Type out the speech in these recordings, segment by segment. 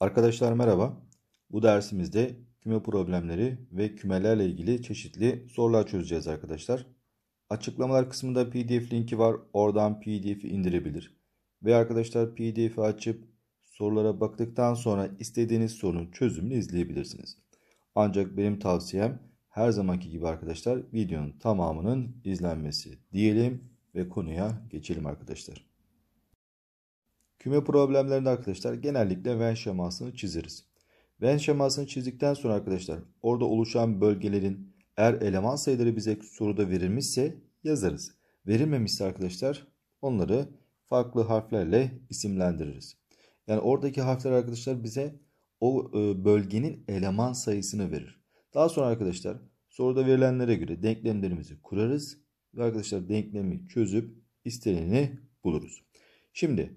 Arkadaşlar merhaba. Bu dersimizde küme problemleri ve kümelerle ilgili çeşitli sorular çözeceğiz arkadaşlar. Açıklamalar kısmında pdf linki var. Oradan pdf'i indirebilir. Ve arkadaşlar pdf'i açıp sorulara baktıktan sonra istediğiniz sorunun çözümünü izleyebilirsiniz. Ancak benim tavsiyem her zamanki gibi arkadaşlar videonun tamamının izlenmesi diyelim ve konuya geçelim arkadaşlar. Küme problemlerinde arkadaşlar genellikle Venn şemasını çizeriz. Venn şemasını çizdikten sonra arkadaşlar orada oluşan bölgelerin eğer eleman sayıları bize soruda verilmişse yazarız. Verilmemişse arkadaşlar onları farklı harflerle isimlendiririz. Yani oradaki harfler arkadaşlar bize o e, bölgenin eleman sayısını verir. Daha sonra arkadaşlar soruda verilenlere göre denklemlerimizi kurarız. Ve arkadaşlar denklemi çözüp isteneni buluruz. Şimdi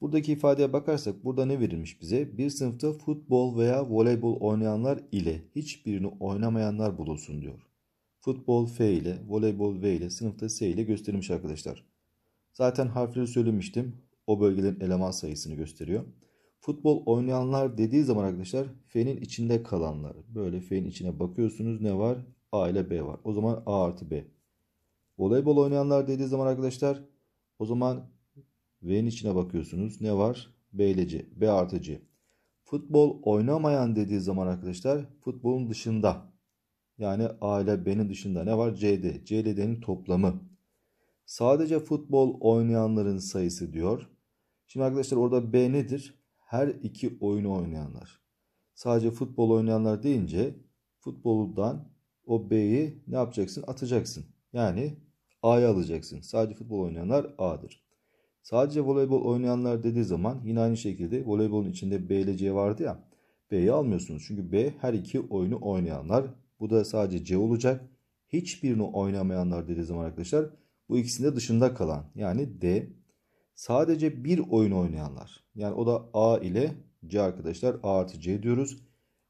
buradaki ifadeye bakarsak burada ne verilmiş bize? Bir sınıfta futbol veya voleybol oynayanlar ile hiçbirini oynamayanlar bulunsun diyor. Futbol F ile, voleybol V ile, sınıfta S ile gösterilmiş arkadaşlar. Zaten harfleri söylemiştim. O bölgelerin eleman sayısını gösteriyor. Futbol oynayanlar dediği zaman arkadaşlar F'nin içinde kalanlar. Böyle F'nin içine bakıyorsunuz ne var? A ile B var. O zaman A artı B. Voleybol oynayanlar dediği zaman arkadaşlar o zaman V'nin içine bakıyorsunuz. Ne var? B ile C. B artı C. Futbol oynamayan dediği zaman arkadaşlar futbolun dışında. Yani A ile B'nin dışında ne var? C'de. C ile D'nin toplamı. Sadece futbol oynayanların sayısı diyor. Şimdi arkadaşlar orada B nedir? her iki oyunu oynayanlar. Sadece futbol oynayanlar deyince futboldan o B'yi ne yapacaksın? Atacaksın. Yani A'ya alacaksın. Sadece futbol oynayanlar A'dır. Sadece voleybol oynayanlar dediği zaman yine aynı şekilde voleybolun içinde B ile C vardı ya. B'yi almıyorsunuz. Çünkü B her iki oyunu oynayanlar. Bu da sadece C olacak. Hiçbirini oynamayanlar dediği zaman arkadaşlar bu ikisinde dışında kalan yani D sadece bir oyun oynayanlar. Yani o da A ile C arkadaşlar. A artı C diyoruz.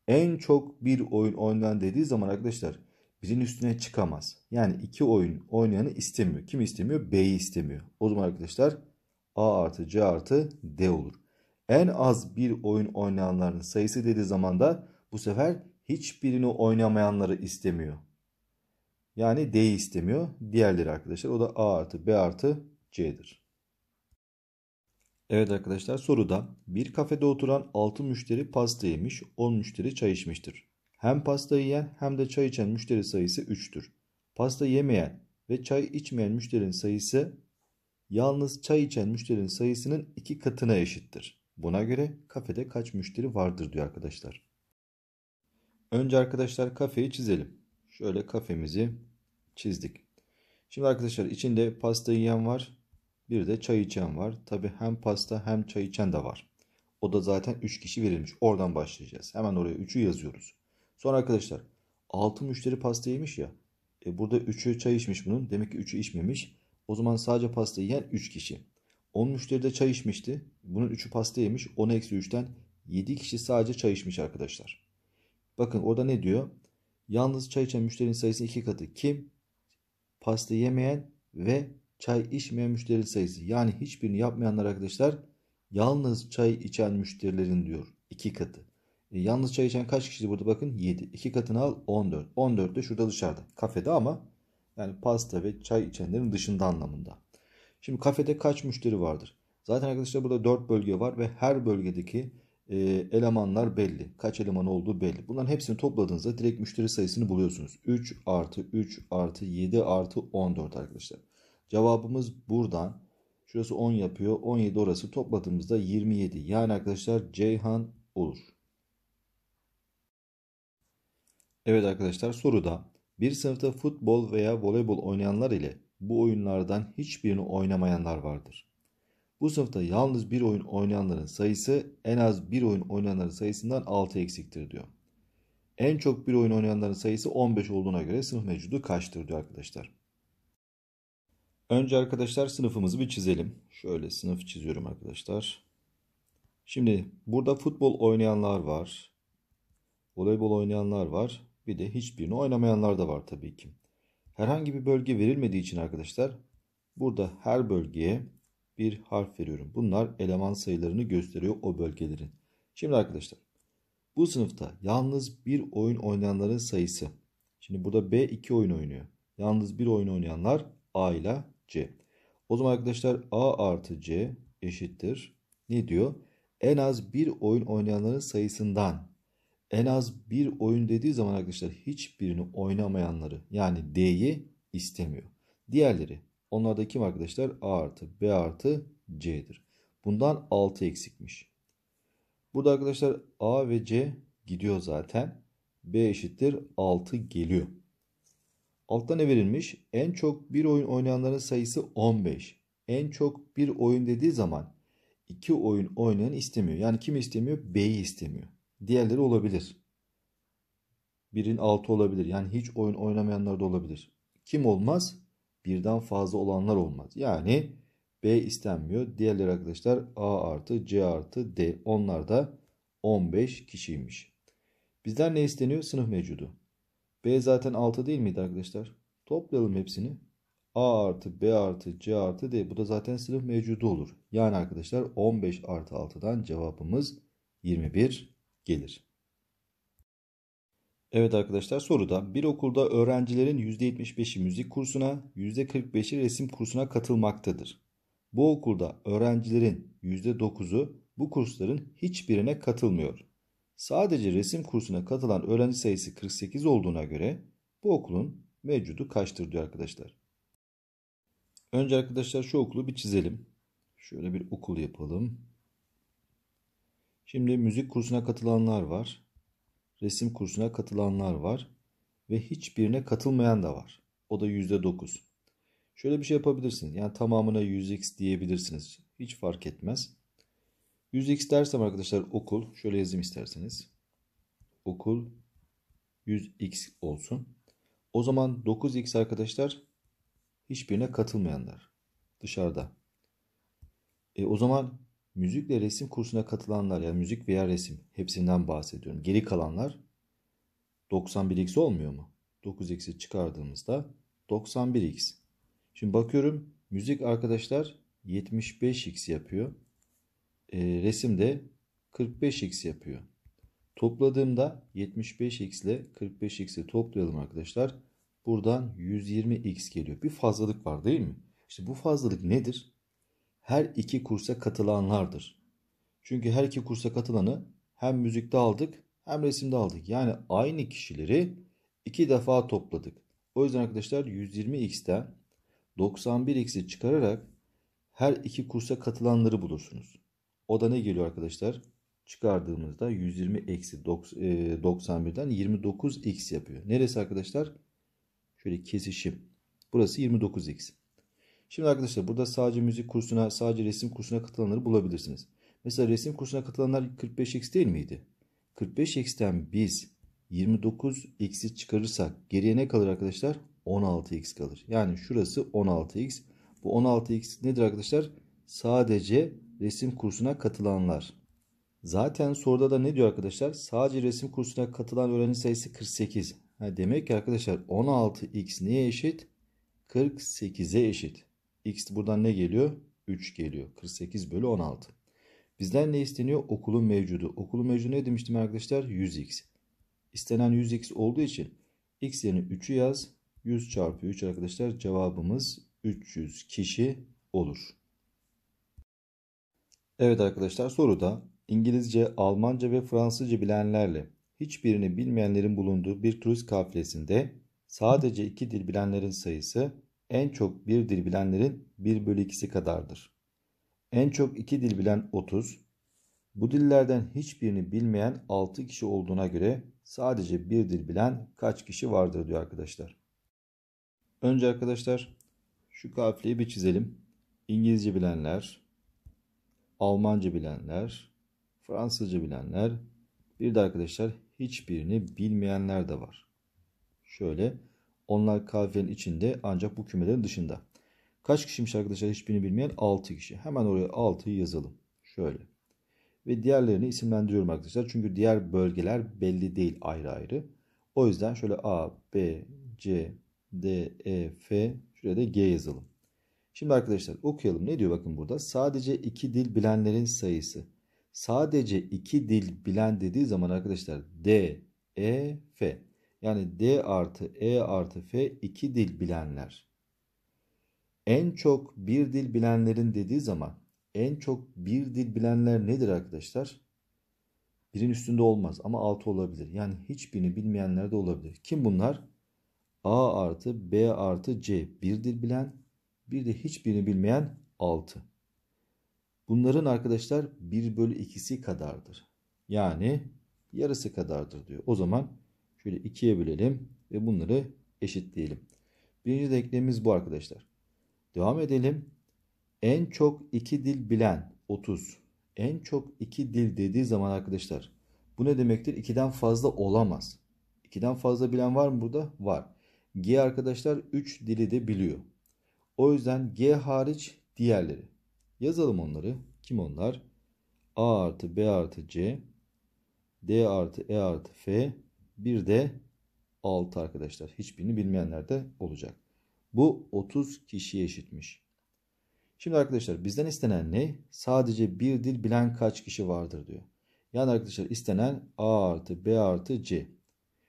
En çok bir oyun oynayan dediği zaman arkadaşlar birin üstüne çıkamaz. Yani iki oyun oynayanı istemiyor. Kim istemiyor? B'yi istemiyor. O zaman arkadaşlar A artı C artı D olur. En az bir oyun oynayanların sayısı dediği zaman da bu sefer hiçbirini oynamayanları istemiyor. Yani D'yi istemiyor. Diğerleri arkadaşlar o da A artı B artı C'dir. Evet arkadaşlar soruda bir kafede oturan 6 müşteri pasta yemiş 10 müşteri çay içmiştir. Hem pasta yiyen hem de çay içen müşteri sayısı 3'tür. Pasta yemeyen ve çay içmeyen müşterinin sayısı yalnız çay içen müşterinin sayısının 2 katına eşittir. Buna göre kafede kaç müşteri vardır diyor arkadaşlar. Önce arkadaşlar kafeyi çizelim. Şöyle kafemizi çizdik. Şimdi arkadaşlar içinde pasta yiyen var bir de çay içen var. Tabi hem pasta hem çay içen de var. O da zaten 3 kişi verilmiş. Oradan başlayacağız. Hemen oraya 3'ü yazıyoruz. Sonra arkadaşlar 6 müşteri pasta yemiş ya. E burada 3'ü çay içmiş bunun. Demek ki 3'ü içmemiş. O zaman sadece pasta yiyen 3 kişi. 10 müşteri de çay içmişti. Bunun 3'ü pasta yemiş. 10-3'ten 7 kişi sadece çay içmiş arkadaşlar. Bakın orada ne diyor? Yalnız çay içen müşterinin sayısının 2 katı kim? Pasta yemeyen ve çay içmeyen müşteri sayısı yani hiçbirini yapmayanlar arkadaşlar yalnız çay içen müşterilerin diyor. iki katı. E, yalnız çay içen kaç kişiydi burada bakın 7. 2 katını al 14. 14 de şurada dışarıda kafede ama yani pasta ve çay içenlerin dışında anlamında. Şimdi kafede kaç müşteri vardır? Zaten arkadaşlar burada 4 bölge var ve her bölgedeki e, elemanlar belli. Kaç eleman olduğu belli. Bunların hepsini topladığınızda direkt müşteri sayısını buluyorsunuz. 3 artı 3 artı 7 artı 14 arkadaşlar. Cevabımız buradan. Şurası 10 yapıyor. 17 orası topladığımızda 27. Yani arkadaşlar Ceyhan olur. Evet arkadaşlar soruda bir sınıfta futbol veya voleybol oynayanlar ile bu oyunlardan hiçbirini oynamayanlar vardır. Bu sınıfta yalnız bir oyun oynayanların sayısı en az bir oyun oynayanların sayısından 6 eksiktir diyor. En çok bir oyun oynayanların sayısı 15 olduğuna göre sınıf mevcudu kaçtır diyor arkadaşlar. Önce arkadaşlar sınıfımızı bir çizelim. Şöyle sınıf çiziyorum arkadaşlar. Şimdi burada futbol oynayanlar var. Voleybol oynayanlar var. Bir de hiçbirini oynamayanlar da var tabii ki. Herhangi bir bölge verilmediği için arkadaşlar burada her bölgeye bir harf veriyorum. Bunlar eleman sayılarını gösteriyor o bölgelerin. Şimdi arkadaşlar bu sınıfta yalnız bir oyun oynayanların sayısı. Şimdi burada B 2 oyun oynuyor. Yalnız bir oyun oynayanlar A ile C. O zaman arkadaşlar A artı C eşittir. Ne diyor? En az bir oyun oynayanların sayısından en az bir oyun dediği zaman arkadaşlar hiçbirini oynamayanları yani D'yi istemiyor. Diğerleri onlar da kim arkadaşlar? A artı B artı C'dir. Bundan 6 eksikmiş. Burada arkadaşlar A ve C gidiyor zaten. B eşittir 6 geliyor. Altta ne verilmiş? En çok bir oyun oynayanların sayısı 15. En çok bir oyun dediği zaman iki oyun oynayan istemiyor. Yani kim istemiyor? B'yi istemiyor. Diğerleri olabilir. Birin altı olabilir. Yani hiç oyun oynamayanlar da olabilir. Kim olmaz? Birden fazla olanlar olmaz. Yani B istenmiyor. Diğerleri arkadaşlar A artı C artı D. Onlar da 15 kişiymiş. Bizden ne isteniyor? Sınıf mevcudu. B zaten 6 değil miydi arkadaşlar? Toplayalım hepsini. A artı B artı C artı D. Bu da zaten sınıf mevcudu olur. Yani arkadaşlar 15 artı 6'dan cevabımız 21 gelir. Evet arkadaşlar soruda bir okulda öğrencilerin %75'i müzik kursuna, %45'i resim kursuna katılmaktadır. Bu okulda öğrencilerin %9'u bu kursların hiçbirine katılmıyor. Sadece resim kursuna katılan öğrenci sayısı 48 olduğuna göre bu okulun mevcudu kaçtır diyor arkadaşlar. Önce arkadaşlar şu okulu bir çizelim. Şöyle bir okul yapalım. Şimdi müzik kursuna katılanlar var. Resim kursuna katılanlar var. Ve hiçbirine katılmayan da var. O da %9. Şöyle bir şey yapabilirsiniz. Yani tamamına 100x diyebilirsiniz. Hiç fark etmez. 100x dersem arkadaşlar okul şöyle yazayım isterseniz. Okul 100x olsun. O zaman 9x arkadaşlar hiçbirine katılmayanlar dışarıda. E, o zaman müzikle resim kursuna katılanlar yani müzik veya resim hepsinden bahsediyorum. Geri kalanlar 91x olmuyor mu? 9x'i çıkardığımızda 91x. Şimdi bakıyorum müzik arkadaşlar 75x yapıyor e, resimde 45x yapıyor. Topladığımda 75x ile 45x'i toplayalım arkadaşlar. Buradan 120x geliyor. Bir fazlalık var değil mi? İşte bu fazlalık nedir? Her iki kursa katılanlardır. Çünkü her iki kursa katılanı hem müzikte aldık hem resimde aldık. Yani aynı kişileri iki defa topladık. O yüzden arkadaşlar 120x'ten 91x'i çıkararak her iki kursa katılanları bulursunuz. O da ne geliyor arkadaşlar? Çıkardığımızda 120 eksi 91'den 29 x yapıyor. Neresi arkadaşlar? Şöyle kesişim. Burası 29 x. Şimdi arkadaşlar burada sadece müzik kursuna, sadece resim kursuna katılanları bulabilirsiniz. Mesela resim kursuna katılanlar 45x değil miydi? 45x'ten biz 29x'i çıkarırsak geriye ne kalır arkadaşlar? 16x kalır. Yani şurası 16x. Bu 16x nedir arkadaşlar? Sadece resim kursuna katılanlar. Zaten soruda da ne diyor arkadaşlar? Sadece resim kursuna katılan öğrenci sayısı 48. Ha, demek ki arkadaşlar 16x neye eşit? 48'e eşit. X buradan ne geliyor? 3 geliyor. 48 bölü 16. Bizden ne isteniyor? Okulun mevcudu. Okulun mevcudu ne demiştim arkadaşlar? 100x. İstenen 100x olduğu için x yerine 3'ü yaz. 100 çarpı 3 arkadaşlar cevabımız 300 kişi olur. Evet arkadaşlar soruda İngilizce, Almanca ve Fransızca bilenlerle hiçbirini bilmeyenlerin bulunduğu bir turist kafilesinde sadece iki dil bilenlerin sayısı en çok bir dil bilenlerin 1 bölü 2'si kadardır. En çok iki dil bilen 30, bu dillerden hiçbirini bilmeyen 6 kişi olduğuna göre sadece bir dil bilen kaç kişi vardır diyor arkadaşlar. Önce arkadaşlar şu kafileyi bir çizelim. İngilizce bilenler, Almanca bilenler, Fransızca bilenler, bir de arkadaşlar hiçbirini bilmeyenler de var. Şöyle onlar kafiyenin içinde ancak bu kümelerin dışında. Kaç kişiymiş arkadaşlar hiçbirini bilmeyen 6 kişi. Hemen oraya 6'yı yazalım. Şöyle. Ve diğerlerini isimlendiriyorum arkadaşlar. Çünkü diğer bölgeler belli değil ayrı ayrı. O yüzden şöyle A, B, C, D, E, F şuraya da G yazalım. Şimdi arkadaşlar okuyalım. Ne diyor bakın burada? Sadece iki dil bilenlerin sayısı. Sadece iki dil bilen dediği zaman arkadaşlar D, E, F. Yani D artı E artı F iki dil bilenler. En çok bir dil bilenlerin dediği zaman en çok bir dil bilenler nedir arkadaşlar? Birin üstünde olmaz ama altı olabilir. Yani hiçbirini bilmeyenler de olabilir. Kim bunlar? A artı B artı C bir dil bilen. Bir de hiçbirini bilmeyen 6. Bunların arkadaşlar 1 bölü 2'si kadardır. Yani yarısı kadardır diyor. O zaman şöyle 2'ye bölelim ve bunları eşitleyelim. Birinci denklemimiz bu arkadaşlar. Devam edelim. En çok iki dil bilen 30. En çok iki dil dediği zaman arkadaşlar bu ne demektir? 2'den fazla olamaz. 2'den fazla bilen var mı burada? Var. G arkadaşlar 3 dili de biliyor. O yüzden G hariç diğerleri. Yazalım onları. Kim onlar? A artı B artı C. D artı E artı F. Bir de 6 arkadaşlar. Hiçbirini bilmeyenler de olacak. Bu 30 kişiye eşitmiş. Şimdi arkadaşlar bizden istenen ne? Sadece bir dil bilen kaç kişi vardır diyor. Yani arkadaşlar istenen A artı B artı C.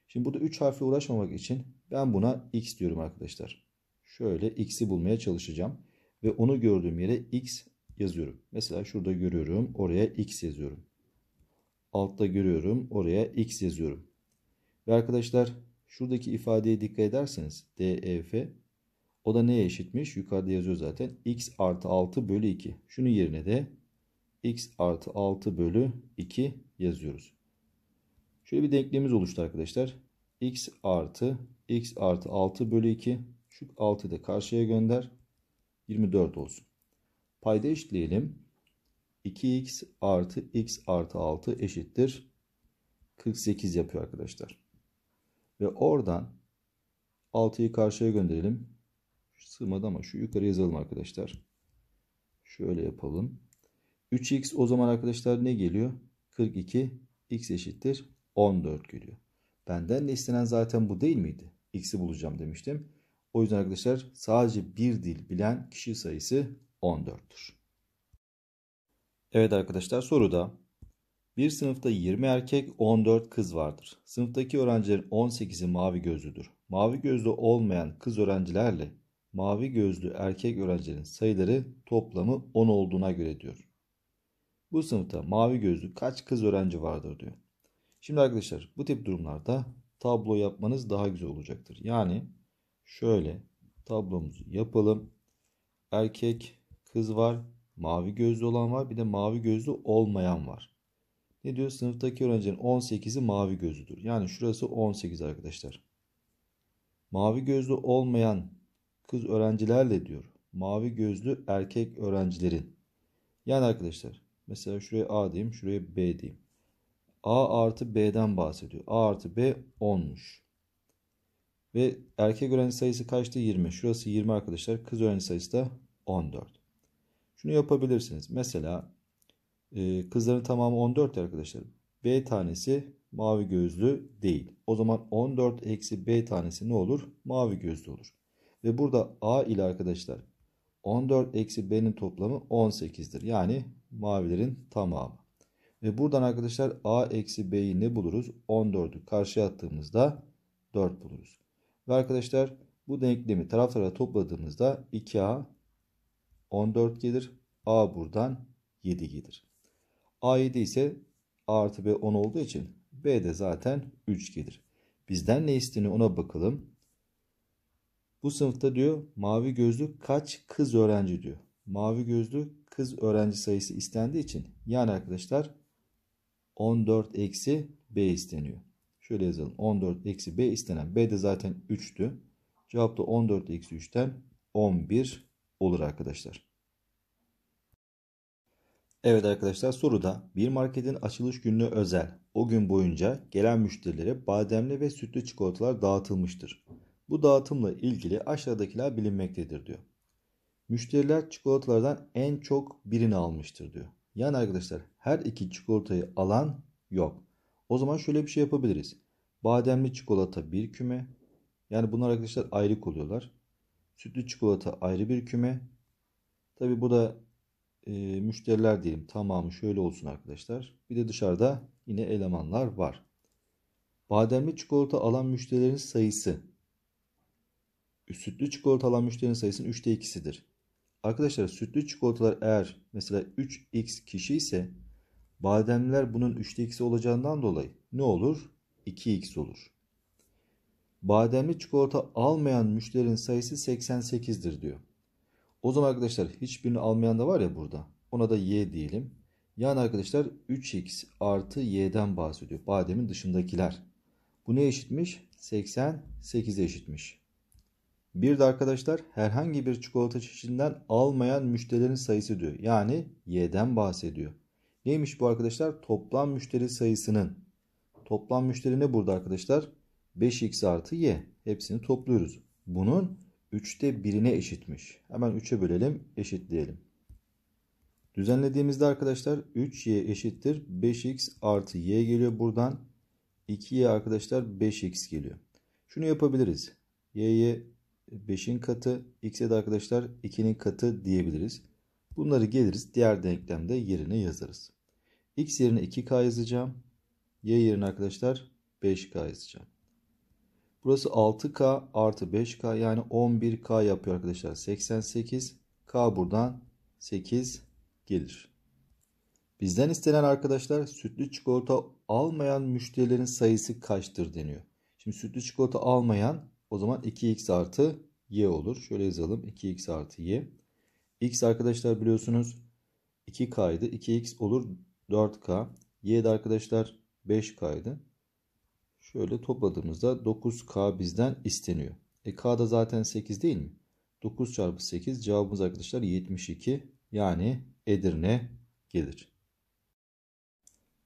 Şimdi burada 3 harfle uğraşmamak için ben buna X diyorum arkadaşlar şöyle x'i bulmaya çalışacağım. Ve onu gördüğüm yere x yazıyorum. Mesela şurada görüyorum oraya x yazıyorum. Altta görüyorum oraya x yazıyorum. Ve arkadaşlar şuradaki ifadeye dikkat ederseniz def o da neye eşitmiş? Yukarıda yazıyor zaten. x artı 6 bölü 2. Şunun yerine de x artı 6 bölü 2 yazıyoruz. Şöyle bir denklemimiz oluştu arkadaşlar. x artı x artı 6 bölü 2 küçük 6'yı da karşıya gönder. 24 olsun. Payda eşitleyelim. 2x artı x artı 6 eşittir. 48 yapıyor arkadaşlar. Ve oradan 6'yı karşıya gönderelim. Sığmadı ama şu yukarı yazalım arkadaşlar. Şöyle yapalım. 3x o zaman arkadaşlar ne geliyor? 42 x eşittir 14 geliyor. Benden de istenen zaten bu değil miydi? X'i bulacağım demiştim. O yüzden arkadaşlar sadece bir dil bilen kişi sayısı 14'tür. Evet arkadaşlar soruda bir sınıfta 20 erkek 14 kız vardır. Sınıftaki öğrencilerin 18'i mavi gözlüdür. Mavi gözlü olmayan kız öğrencilerle mavi gözlü erkek öğrencilerin sayıları toplamı 10 olduğuna göre diyor. Bu sınıfta mavi gözlü kaç kız öğrenci vardır diyor. Şimdi arkadaşlar bu tip durumlarda tablo yapmanız daha güzel olacaktır. Yani Şöyle tablomuzu yapalım. Erkek, kız var. Mavi gözlü olan var. Bir de mavi gözlü olmayan var. Ne diyor? Sınıftaki öğrencilerin 18'i mavi gözlüdür. Yani şurası 18 arkadaşlar. Mavi gözlü olmayan kız öğrencilerle diyor. Mavi gözlü erkek öğrencilerin. Yani arkadaşlar mesela şuraya A diyeyim şuraya B diyeyim. A artı B'den bahsediyor. A artı B 10'muş. Ve erkek öğrenci sayısı kaçtı? 20. Şurası 20 arkadaşlar. Kız öğrenci sayısı da 14. Şunu yapabilirsiniz. Mesela e, kızların tamamı 14 arkadaşlar. B tanesi mavi gözlü değil. O zaman 14 eksi B tanesi ne olur? Mavi gözlü olur. Ve burada A ile arkadaşlar 14 eksi B'nin toplamı 18'dir. Yani mavilerin tamamı. Ve buradan arkadaşlar A eksi B'yi ne buluruz? 14'ü karşıya attığımızda 4 buluruz. Ve arkadaşlar bu denklemi taraflara topladığımızda 2A 14 gelir. A buradan 7 gelir. A 7 ise A artı B 10 olduğu için B de zaten 3 gelir. Bizden ne isteniyor ona bakalım. Bu sınıfta diyor mavi gözlü kaç kız öğrenci diyor. Mavi gözlü kız öğrenci sayısı istendiği için yani arkadaşlar 14 eksi B isteniyor. Şöyle yazalım. 14 eksi B istenen. B de zaten 3'tü. Cevap da 14 eksi 3'ten 11 olur arkadaşlar. Evet arkadaşlar soruda bir marketin açılış gününe özel o gün boyunca gelen müşterilere bademli ve sütlü çikolatalar dağıtılmıştır. Bu dağıtımla ilgili aşağıdakiler bilinmektedir diyor. Müşteriler çikolatalardan en çok birini almıştır diyor. Yani arkadaşlar her iki çikolatayı alan yok. O zaman şöyle bir şey yapabiliriz. Bademli çikolata bir küme. Yani bunlar arkadaşlar ayrı oluyorlar. Sütlü çikolata ayrı bir küme. Tabi bu da e, müşteriler diyelim tamamı şöyle olsun arkadaşlar. Bir de dışarıda yine elemanlar var. Bademli çikolata alan müşterilerin sayısı sütlü çikolata alan müşterinin sayısının 3'te 2'sidir. Arkadaşlar sütlü çikolatalar eğer mesela 3x kişi ise Bademler bunun 3'te 2'si olacağından dolayı ne olur? 2x olur. Bademli çikolata almayan müşterinin sayısı 88'dir diyor. O zaman arkadaşlar hiçbirini almayan da var ya burada. Ona da y diyelim. Yani arkadaşlar 3x artı y'den bahsediyor. Bademin dışındakiler. Bu ne eşitmiş? 88'e eşitmiş. Bir de arkadaşlar herhangi bir çikolata çeşidinden almayan müşterilerin sayısı diyor. Yani y'den bahsediyor. Neymiş bu arkadaşlar? Toplam müşteri sayısının. Toplam müşteri ne burada arkadaşlar? 5x artı y. Hepsini topluyoruz. Bunun 3'te birine eşitmiş. Hemen 3'e bölelim, eşitleyelim. Düzenlediğimizde arkadaşlar 3y eşittir. 5x artı y geliyor buradan. 2y arkadaşlar 5x geliyor. Şunu yapabiliriz. y'ye 5'in katı, x'e de arkadaşlar 2'nin katı diyebiliriz. Bunları geliriz diğer denklemde yerine yazarız. X yerine 2K yazacağım. Y yerine arkadaşlar 5K yazacağım. Burası 6K artı 5K yani 11K yapıyor arkadaşlar. 88. K buradan 8 gelir. Bizden istenen arkadaşlar sütlü çikolata almayan müşterilerin sayısı kaçtır deniyor. Şimdi sütlü çikolata almayan o zaman 2x artı y olur. Şöyle yazalım 2x artı y. x arkadaşlar biliyorsunuz 2k idi. 2x olur 4K. Y arkadaşlar 5K'ydı. Şöyle topladığımızda 9K bizden isteniyor. E K da zaten 8 değil mi? 9 çarpı 8 cevabımız arkadaşlar 72 yani Edirne gelir.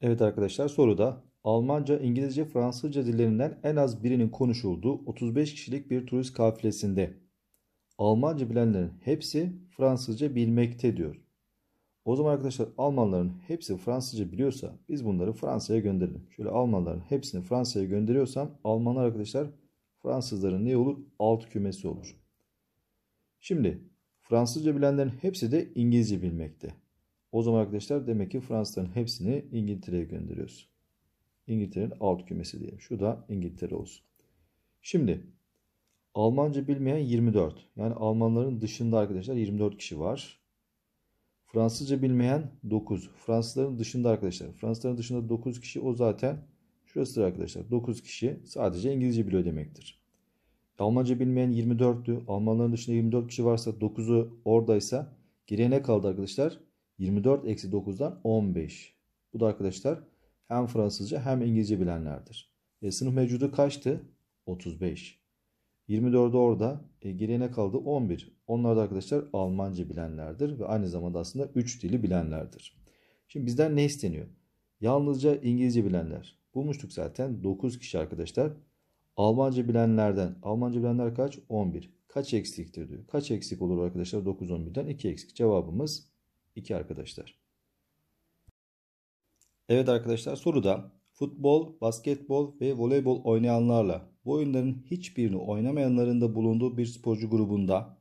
Evet arkadaşlar soruda Almanca, İngilizce, Fransızca dillerinden en az birinin konuşulduğu 35 kişilik bir turist kafilesinde Almanca bilenlerin hepsi Fransızca bilmekte diyor. O zaman arkadaşlar Almanların hepsi Fransızca biliyorsa biz bunları Fransa'ya gönderelim. Şöyle Almanların hepsini Fransa'ya gönderiyorsam Almanlar arkadaşlar Fransızların ne olur? Alt kümesi olur. Şimdi Fransızca bilenlerin hepsi de İngilizce bilmekte. O zaman arkadaşlar demek ki Fransızların hepsini İngiltere'ye gönderiyoruz. İngiltere'nin alt kümesi diyelim. Şu da İngiltere olsun. Şimdi Almanca bilmeyen 24. Yani Almanların dışında arkadaşlar 24 kişi var. Fransızca bilmeyen 9. Fransızların dışında arkadaşlar. Fransızların dışında 9 kişi o zaten şurasıdır arkadaşlar. 9 kişi sadece İngilizce biliyor demektir. Almanca bilmeyen 24'tü. Almanların dışında 24 kişi varsa 9'u oradaysa geriye ne kaldı arkadaşlar? 24 eksi 9'dan 15. Bu da arkadaşlar hem Fransızca hem İngilizce bilenlerdir. E, sınıf mevcudu kaçtı? 35. 24'ü orada. E, geriye ne kaldı? 11. Onlar da arkadaşlar Almanca bilenlerdir ve aynı zamanda aslında 3 dili bilenlerdir. Şimdi bizden ne isteniyor? Yalnızca İngilizce bilenler. Bulmuştuk zaten 9 kişi arkadaşlar. Almanca bilenlerden, Almanca bilenler kaç? 11. Kaç eksiktir diyor. Kaç eksik olur arkadaşlar? 9 11'den 2 eksik. Cevabımız 2 arkadaşlar. Evet arkadaşlar soruda futbol, basketbol ve voleybol oynayanlarla bu oyunların hiçbirini oynamayanların da bulunduğu bir sporcu grubunda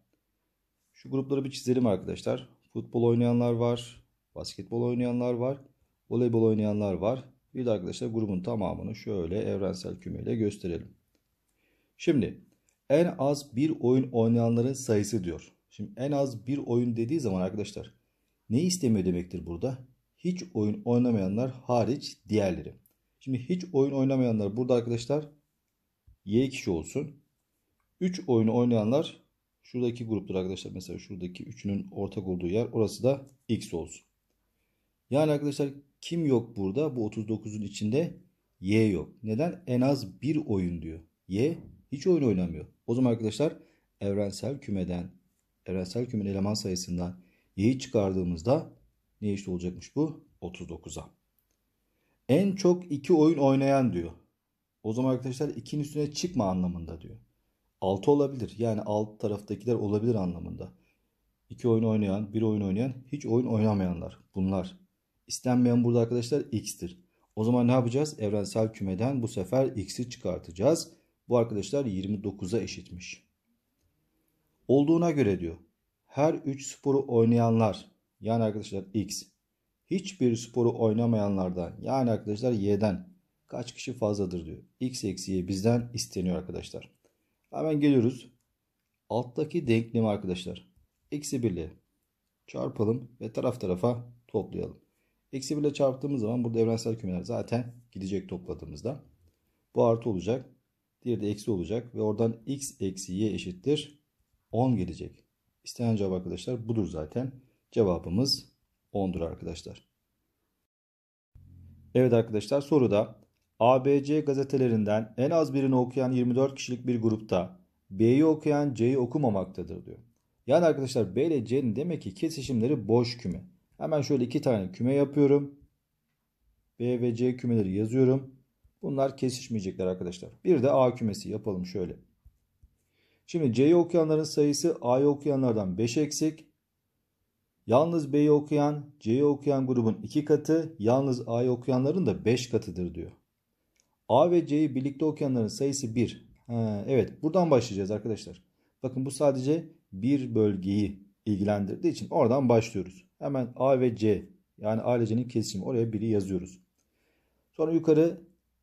şu grupları bir çizelim arkadaşlar. Futbol oynayanlar var, basketbol oynayanlar var, voleybol oynayanlar var. Bir de arkadaşlar grubun tamamını şöyle evrensel kümeyle gösterelim. Şimdi en az bir oyun oynayanların sayısı diyor. Şimdi en az bir oyun dediği zaman arkadaşlar ne istemiyor demektir burada? Hiç oyun oynamayanlar hariç diğerleri. Şimdi hiç oyun oynamayanlar burada arkadaşlar Y kişi olsun. 3 oyunu oynayanlar şuradaki gruptur arkadaşlar. Mesela şuradaki üçünün ortak olduğu yer orası da X olsun. Yani arkadaşlar kim yok burada? Bu 39'un içinde Y yok. Neden? En az bir oyun diyor. Y hiç oyun oynamıyor. O zaman arkadaşlar evrensel kümeden, evrensel kümenin eleman sayısından Y'yi çıkardığımızda ne işte olacakmış bu? 39'a. En çok iki oyun oynayan diyor. O zaman arkadaşlar ikinin üstüne çıkma anlamında diyor. Altı olabilir. Yani alt taraftakiler olabilir anlamında. İki oyun oynayan, bir oyun oynayan, hiç oyun oynamayanlar. Bunlar. İstenmeyen burada arkadaşlar x'tir. O zaman ne yapacağız? Evrensel kümeden bu sefer x'i çıkartacağız. Bu arkadaşlar 29'a eşitmiş. Olduğuna göre diyor. Her 3 sporu oynayanlar yani arkadaşlar x hiçbir sporu oynamayanlardan yani arkadaşlar Y'den kaç kişi fazladır diyor. X eksi Y bizden isteniyor arkadaşlar. Hemen geliyoruz. Alttaki denklemi arkadaşlar. Eksi 1 ile çarpalım ve taraf tarafa toplayalım. Eksi 1 ile çarptığımız zaman burada evrensel kümeler zaten gidecek topladığımızda. Bu artı olacak. Diğeri de eksi olacak ve oradan x eksi y eşittir 10 gelecek. İstenen cevap arkadaşlar budur zaten. Cevabımız 10'dur arkadaşlar. Evet arkadaşlar soruda ABC gazetelerinden en az birini okuyan 24 kişilik bir grupta B'yi okuyan C'yi okumamaktadır diyor. Yani arkadaşlar B ile C'nin demek ki kesişimleri boş küme. Hemen şöyle iki tane küme yapıyorum. B ve C kümeleri yazıyorum. Bunlar kesişmeyecekler arkadaşlar. Bir de A kümesi yapalım şöyle. Şimdi C'yi okuyanların sayısı A'yı okuyanlardan 5 eksik. Yalnız B'yi okuyan, C'yi okuyan grubun 2 katı, yalnız A'yı okuyanların da 5 katıdır diyor. A ve C'yi birlikte okuyanların sayısı 1. evet buradan başlayacağız arkadaşlar. Bakın bu sadece bir bölgeyi ilgilendirdiği için oradan başlıyoruz. Hemen A ve C yani A ile C'nin kesimi oraya 1'i yazıyoruz. Sonra yukarı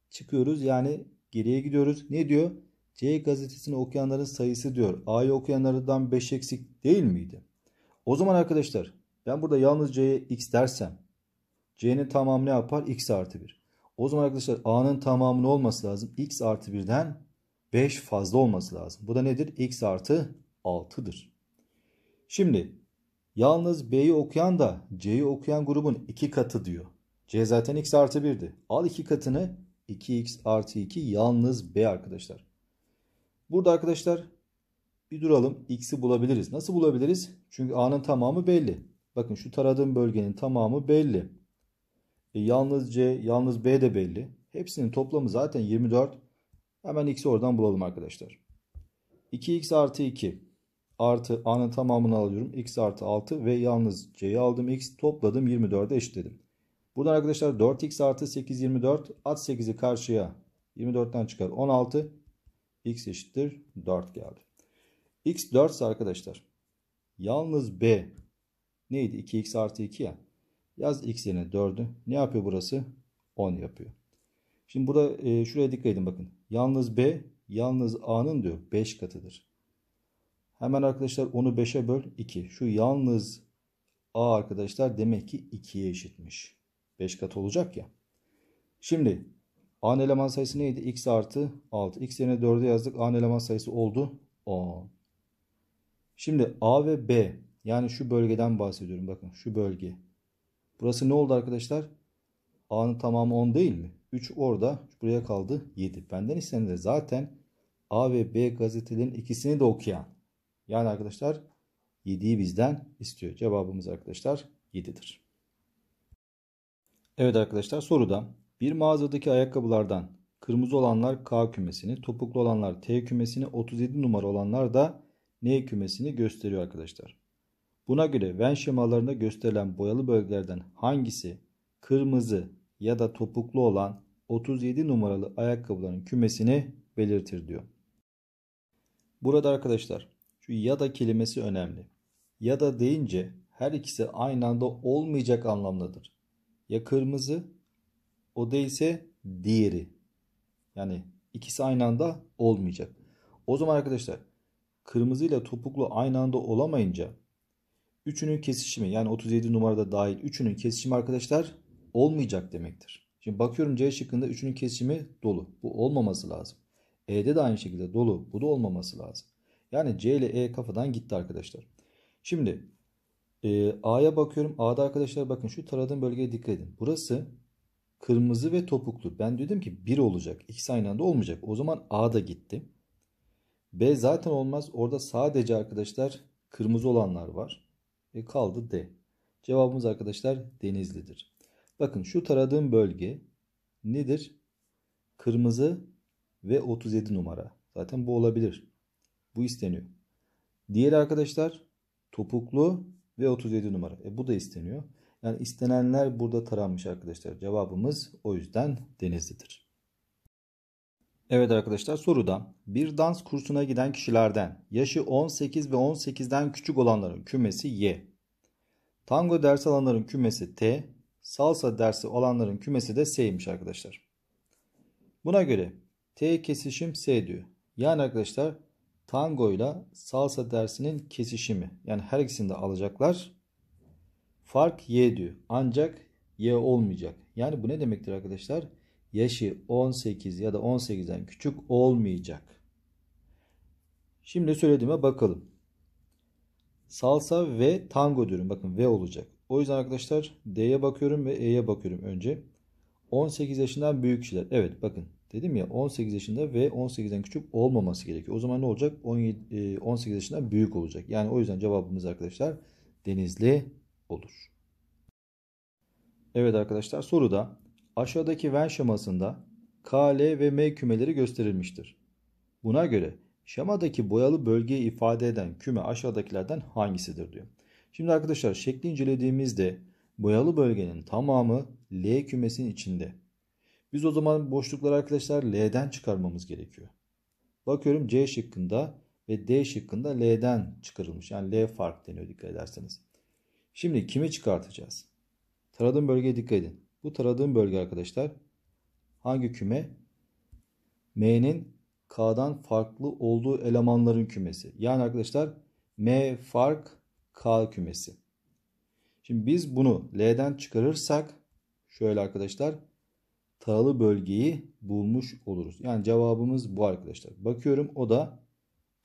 çıkıyoruz yani geriye gidiyoruz. Ne diyor? C gazetesini okuyanların sayısı diyor. A'yı okuyanlardan 5 eksik değil miydi? O zaman arkadaşlar ben burada yalnız c'ye x dersem c'nin tamamı ne yapar? x artı 1. O zaman arkadaşlar a'nın tamamının olması lazım. x artı 1'den 5 fazla olması lazım. Bu da nedir? x artı 6'dır. Şimdi yalnız b'yi okuyan da c'yi okuyan grubun 2 katı diyor. c zaten x artı 1'di. Al 2 katını 2x artı 2 yalnız b arkadaşlar. Burada arkadaşlar bir duralım x'i bulabiliriz. Nasıl bulabiliriz? Çünkü a'nın tamamı belli. Bakın şu taradığım bölgenin tamamı belli. E, yalnız c, yalnız b de belli. Hepsinin toplamı zaten 24. Hemen x'i oradan bulalım arkadaşlar. 2x artı 2 artı a'nın tamamını alıyorum. x artı 6 ve yalnız c'yi aldım. x topladım 24'e eşitledim. Buradan arkadaşlar 4x artı 8 24 at 8'i karşıya 24'ten çıkar 16 x eşittir 4 geldi. X 4 ise arkadaşlar yalnız B neydi? 2x artı 2 ya. Yaz x yerine 4'ü. Ne yapıyor burası? 10 yapıyor. Şimdi burada e, şuraya dikkat edin bakın. Yalnız B yalnız A'nın diyor 5 katıdır. Hemen arkadaşlar onu 5'e böl 2. Şu yalnız A arkadaşlar demek ki 2'ye eşitmiş. 5 kat olacak ya. Şimdi A'nın eleman sayısı neydi? X artı 6. X yerine 4'e yazdık. A'nın eleman sayısı oldu 10. Şimdi A ve B yani şu bölgeden bahsediyorum bakın şu bölge. Burası ne oldu arkadaşlar? A'nın tamamı 10 değil mi? 3 orada buraya kaldı 7. Benden istenir zaten A ve B gazetelerin ikisini de okuyan. Yani arkadaşlar 7'yi bizden istiyor. Cevabımız arkadaşlar 7'dir. Evet arkadaşlar soruda bir mağazadaki ayakkabılardan kırmızı olanlar K kümesini, topuklu olanlar T kümesini, 37 numara olanlar da ney kümesini gösteriyor arkadaşlar. Buna göre Venn şemalarında gösterilen boyalı bölgelerden hangisi kırmızı ya da topuklu olan 37 numaralı ayakkabıların kümesini belirtir diyor. Burada arkadaşlar şu ya da kelimesi önemli. Ya da deyince her ikisi aynı anda olmayacak anlamdadır. Ya kırmızı o değilse diğeri. Yani ikisi aynı anda olmayacak. O zaman arkadaşlar kırmızıyla topuklu aynı anda olamayınca üçünün kesişimi yani 37 numarada dahil üçünün kesişimi arkadaşlar olmayacak demektir. Şimdi bakıyorum C şıkkında üçünün kesişimi dolu. Bu olmaması lazım. E'de de aynı şekilde dolu. Bu da olmaması lazım. Yani C ile E kafadan gitti arkadaşlar. Şimdi e, A'ya bakıyorum. A'da arkadaşlar bakın şu taradığım bölgeye dikkat edin. Burası kırmızı ve topuklu. Ben dedim ki 1 olacak. İkisi aynı anda olmayacak. O zaman A'da gitti. B zaten olmaz. Orada sadece arkadaşlar kırmızı olanlar var. E kaldı D. Cevabımız arkadaşlar Denizli'dir. Bakın şu taradığım bölge nedir? Kırmızı ve 37 numara. Zaten bu olabilir. Bu isteniyor. Diğer arkadaşlar topuklu ve 37 numara. E bu da isteniyor. Yani istenenler burada taranmış arkadaşlar. Cevabımız o yüzden Denizli'dir. Evet arkadaşlar soruda bir dans kursuna giden kişilerden yaşı 18 ve 18'den küçük olanların kümesi Y. Tango dersi alanların kümesi T. Salsa dersi olanların kümesi de S'ymiş arkadaşlar. Buna göre T kesişim S diyor. Yani arkadaşlar tango ile salsa dersinin kesişimi. Yani her ikisini de alacaklar. Fark Y diyor. Ancak Y olmayacak. Yani bu ne demektir arkadaşlar? Arkadaşlar yaşı 18 ya da 18'den küçük olmayacak. Şimdi söylediğime bakalım. Salsa ve tango diyorum. Bakın ve olacak. O yüzden arkadaşlar D'ye bakıyorum ve E'ye bakıyorum önce. 18 yaşından büyük kişiler. Evet bakın dedim ya 18 yaşında ve 18'den küçük olmaması gerekiyor. O zaman ne olacak? 17, 18 e, yaşından büyük olacak. Yani o yüzden cevabımız arkadaşlar denizli olur. Evet arkadaşlar soruda Aşağıdaki Venn şemasında K, L ve M kümeleri gösterilmiştir. Buna göre şemadaki boyalı bölgeyi ifade eden küme aşağıdakilerden hangisidir diyor. Şimdi arkadaşlar şekli incelediğimizde boyalı bölgenin tamamı L kümesinin içinde. Biz o zaman boşlukları arkadaşlar L'den çıkarmamız gerekiyor. Bakıyorum C şıkkında ve D şıkkında L'den çıkarılmış. Yani L fark deniyor dikkat ederseniz. Şimdi kimi çıkartacağız? Taradığım bölgeye dikkat edin. Bu taradığım bölge arkadaşlar hangi küme? M'nin K'dan farklı olduğu elemanların kümesi. Yani arkadaşlar M fark K kümesi. Şimdi biz bunu L'den çıkarırsak şöyle arkadaşlar taralı bölgeyi bulmuş oluruz. Yani cevabımız bu arkadaşlar. Bakıyorum o da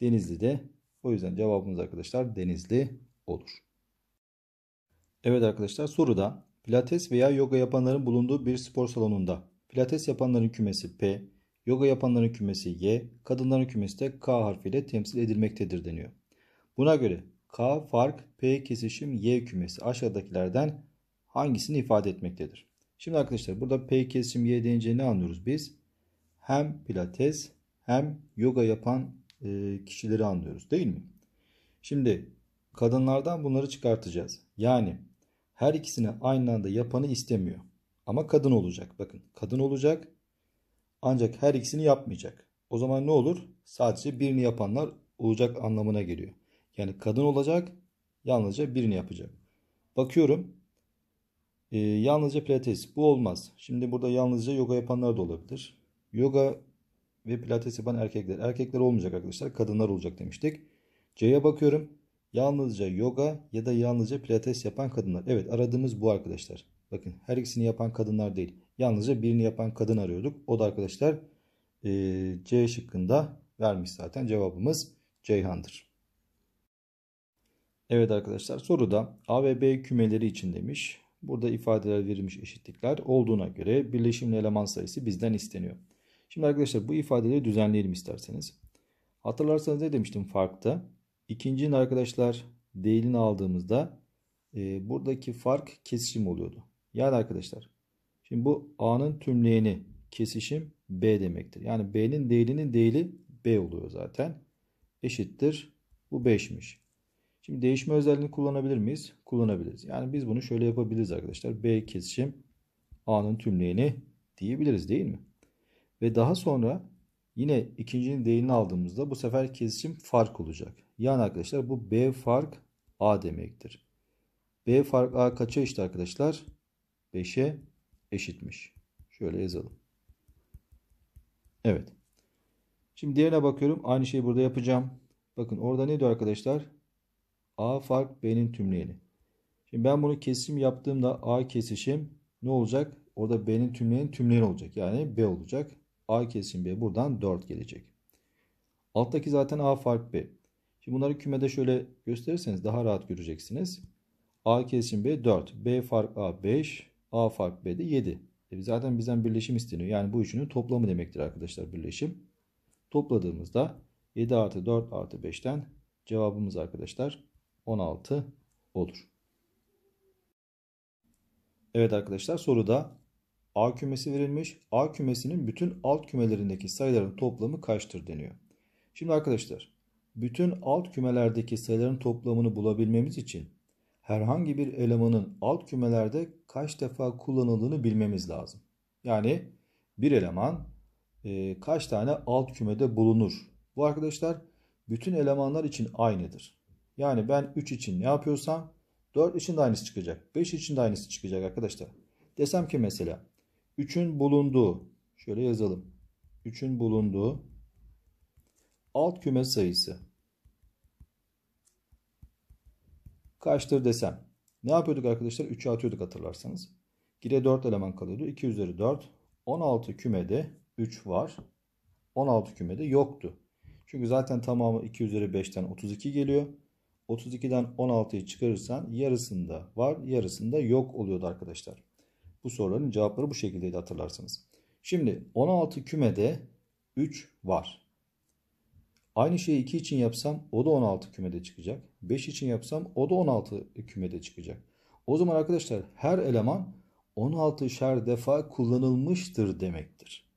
Denizli'de. O yüzden cevabımız arkadaşlar Denizli olur. Evet arkadaşlar soruda Pilates veya yoga yapanların bulunduğu bir spor salonunda. Pilates yapanların kümesi P, yoga yapanların kümesi Y, kadınların kümesi de K harfiyle temsil edilmektedir deniyor. Buna göre K fark, P kesişim, Y kümesi aşağıdakilerden hangisini ifade etmektedir? Şimdi arkadaşlar burada P kesişim Y deyince ne anlıyoruz biz? Hem pilates hem yoga yapan e, kişileri anlıyoruz değil mi? Şimdi kadınlardan bunları çıkartacağız. Yani her ikisini aynı anda yapanı istemiyor. Ama kadın olacak. Bakın kadın olacak ancak her ikisini yapmayacak. O zaman ne olur? Sadece birini yapanlar olacak anlamına geliyor. Yani kadın olacak yalnızca birini yapacak. Bakıyorum e, yalnızca pilates bu olmaz. Şimdi burada yalnızca yoga yapanlar da olabilir. Yoga ve pilates yapan erkekler. Erkekler olmayacak arkadaşlar. Kadınlar olacak demiştik. C'ye bakıyorum. Yalnızca yoga ya da yalnızca pilates yapan kadınlar. Evet aradığımız bu arkadaşlar. Bakın her ikisini yapan kadınlar değil. Yalnızca birini yapan kadın arıyorduk. O da arkadaşlar e, C şıkkında vermiş zaten. Cevabımız Ceyhan'dır. Evet arkadaşlar soruda A ve B kümeleri için demiş. Burada ifadeler verilmiş eşitlikler olduğuna göre birleşimli eleman sayısı bizden isteniyor. Şimdi arkadaşlar bu ifadeleri düzenleyelim isterseniz. Hatırlarsanız ne demiştim farkta? İkincinin arkadaşlar değilini aldığımızda e, buradaki fark kesişim oluyordu. Yani arkadaşlar şimdi bu A'nın tümleyeni kesişim B demektir. Yani B'nin değilinin değili B oluyor zaten. Eşittir bu 5'miş. Şimdi değişme özelliğini kullanabilir miyiz? Kullanabiliriz. Yani biz bunu şöyle yapabiliriz arkadaşlar. B kesişim A'nın tümleyeni diyebiliriz değil mi? Ve daha sonra Yine ikincinin değerini aldığımızda bu sefer kesişim fark olacak. Yani arkadaşlar bu B fark A demektir. B fark A kaça eşit arkadaşlar? 5'e eşitmiş. Şöyle yazalım. Evet. Şimdi diğerine bakıyorum. Aynı şeyi burada yapacağım. Bakın orada ne diyor arkadaşlar? A fark B'nin tümleyeni. Şimdi ben bunu kesim yaptığımda A kesişim ne olacak? Orada B'nin tümleyeni tümleyeni olacak. Yani B olacak. A kesim B. Buradan 4 gelecek. Alttaki zaten A fark B. Şimdi bunları kümede şöyle gösterirseniz daha rahat göreceksiniz. A kesim B 4. B fark A 5. A fark B de 7. E zaten bizden birleşim isteniyor. Yani bu üçünün toplamı demektir arkadaşlar birleşim. Topladığımızda 7 artı 4 artı 5'ten cevabımız arkadaşlar 16 olur. Evet arkadaşlar soruda A kümesi verilmiş. A kümesinin bütün alt kümelerindeki sayıların toplamı kaçtır deniyor. Şimdi arkadaşlar bütün alt kümelerdeki sayıların toplamını bulabilmemiz için herhangi bir elemanın alt kümelerde kaç defa kullanıldığını bilmemiz lazım. Yani bir eleman e, kaç tane alt kümede bulunur. Bu arkadaşlar bütün elemanlar için aynıdır. Yani ben 3 için ne yapıyorsam 4 için de aynısı çıkacak. 5 için de aynısı çıkacak arkadaşlar. Desem ki mesela 3'ün bulunduğu şöyle yazalım. 3'ün bulunduğu alt küme sayısı kaçtır desem. Ne yapıyorduk arkadaşlar? 3'e atıyorduk hatırlarsanız. Gire 4 eleman kalıyordu. 2 üzeri 4. 16 kümede 3 var. 16 kümede yoktu. Çünkü zaten tamamı 2 üzeri 5'ten 32 geliyor. 32'den 16'yı çıkarırsan yarısında var yarısında yok oluyordu arkadaşlar. Bu soruların cevapları bu şekildeydi hatırlarsınız. Şimdi 16 kümede 3 var. Aynı şeyi 2 için yapsam o da 16 kümede çıkacak. 5 için yapsam o da 16 kümede çıkacak. O zaman arkadaşlar her eleman 16 16'şer defa kullanılmıştır demektir.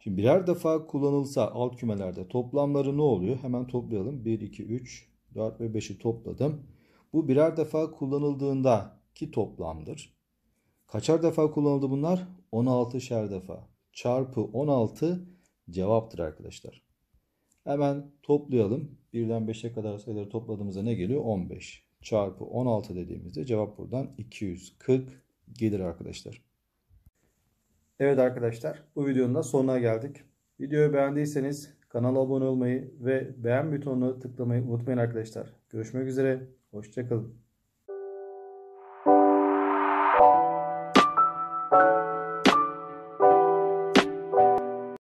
Şimdi birer defa kullanılsa alt kümelerde toplamları ne oluyor? Hemen toplayalım. 1, 2, 3, 4 ve 5'i topladım. Bu birer defa kullanıldığında ki toplamdır. Kaçar defa kullanıldı bunlar? 16 şer defa. Çarpı 16 cevaptır arkadaşlar. Hemen toplayalım. 1'den 5'e kadar sayıları topladığımızda ne geliyor? 15 çarpı 16 dediğimizde cevap buradan 240 gelir arkadaşlar. Evet arkadaşlar bu videonun da sonuna geldik. Videoyu beğendiyseniz kanala abone olmayı ve beğen butonuna tıklamayı unutmayın arkadaşlar. Görüşmek üzere. Hoşçakalın.